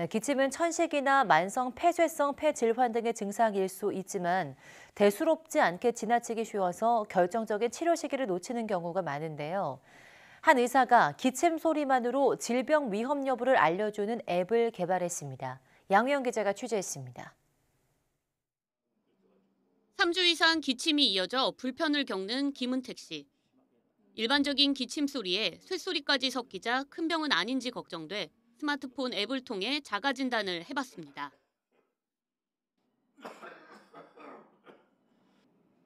네, 기침은 천식이나 만성 폐쇄성 폐질환 등의 증상일 수 있지만 대수롭지 않게 지나치기 쉬워서 결정적인 치료 시기를 놓치는 경우가 많은데요. 한 의사가 기침 소리만으로 질병 위험 여부를 알려주는 앱을 개발했습니다. 양우영 기자가 취재했습니다. 3주 이상 기침이 이어져 불편을 겪는 김은택 씨. 일반적인 기침 소리에 쇳소리까지 섞이자 큰 병은 아닌지 걱정돼 스마트폰 앱을 통해 자가진단을 해봤습니다.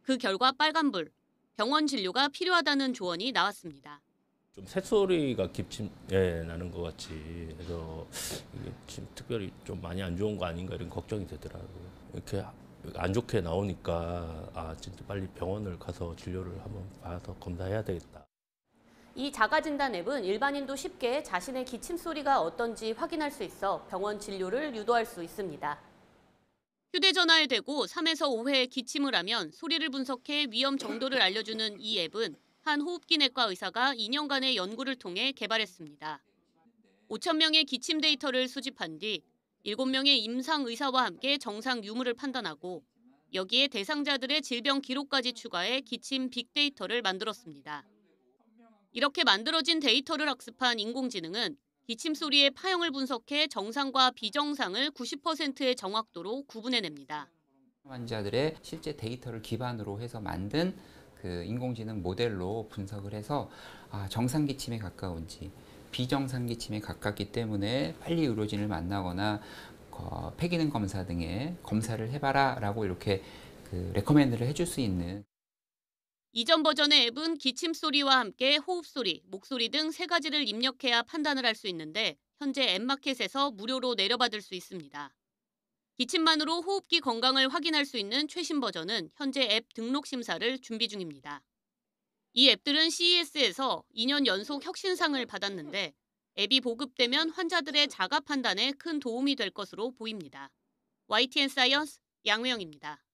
그 결과 빨간불, 병원 진료가 필요하다는 조언이 나왔습니다. 좀 새소리가 기침 예, 나는 것 같이 그서 이게 지금 특별히 좀 많이 안 좋은 거 아닌가 이런 걱정이 되더라고요. 이렇게 안 좋게 나오니까 아 진짜 빨리 병원을 가서 진료를 한번 봐서 검사해야 되겠다. 이 자가진단 앱은 일반인도 쉽게 자신의 기침 소리가 어떤지 확인할 수 있어 병원 진료를 유도할 수 있습니다. 휴대전화에 대고 3에서 5회 기침을 하면 소리를 분석해 위험 정도를 알려주는 이 앱은 한 호흡기내과 의사가 2년간의 연구를 통해 개발했습니다. 5천 명의 기침 데이터를 수집한 뒤 7명의 임상 의사와 함께 정상 유무를 판단하고 여기에 대상자들의 질병 기록까지 추가해 기침 빅데이터를 만들었습니다. 이렇게 만들어진 데이터를 학습한 인공지능은 기침 소리의 파형을 분석해 정상과 비정상을 90%의 정확도로 구분해냅니다. 환자들의 실제 데이터를 기반으로 해서 만든 그 인공지능 모델로 분석을 해서 아, 정상 기침에 가까운지 비정상 기침에 가깝기 때문에 빨리 의료진을 만나거나 어, 폐기능 검사 등의 검사를 해봐라 라고 이렇게 그 레코멘드를 해줄 수 있는 이전 버전의 앱은 기침 소리와 함께 호흡 소리, 목소리 등 세 가지를 입력해야 판단을 할 수 있는데 현재 앱마켓에서 무료로 내려받을 수 있습니다. 기침만으로 호흡기 건강을 확인할 수 있는 최신 버전은 현재 앱 등록 심사를 준비 중입니다. 이 앱들은 CES에서 2년 연속 혁신상을 받았는데 앱이 보급되면 환자들의 자가 판단에 큰 도움이 될 것으로 보입니다. YTN 사이언스 양우영입니다